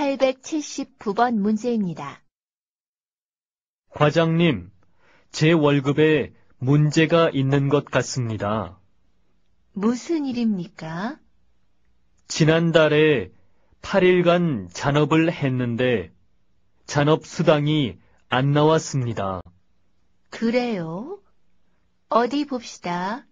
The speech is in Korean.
879번 문제입니다. 과장님, 제 월급에 문제가 있는 것 같습니다. 무슨 일입니까? 지난달에 8일간 잔업을 했는데 잔업수당이 안 나왔습니다. 그래요? 어디 봅시다.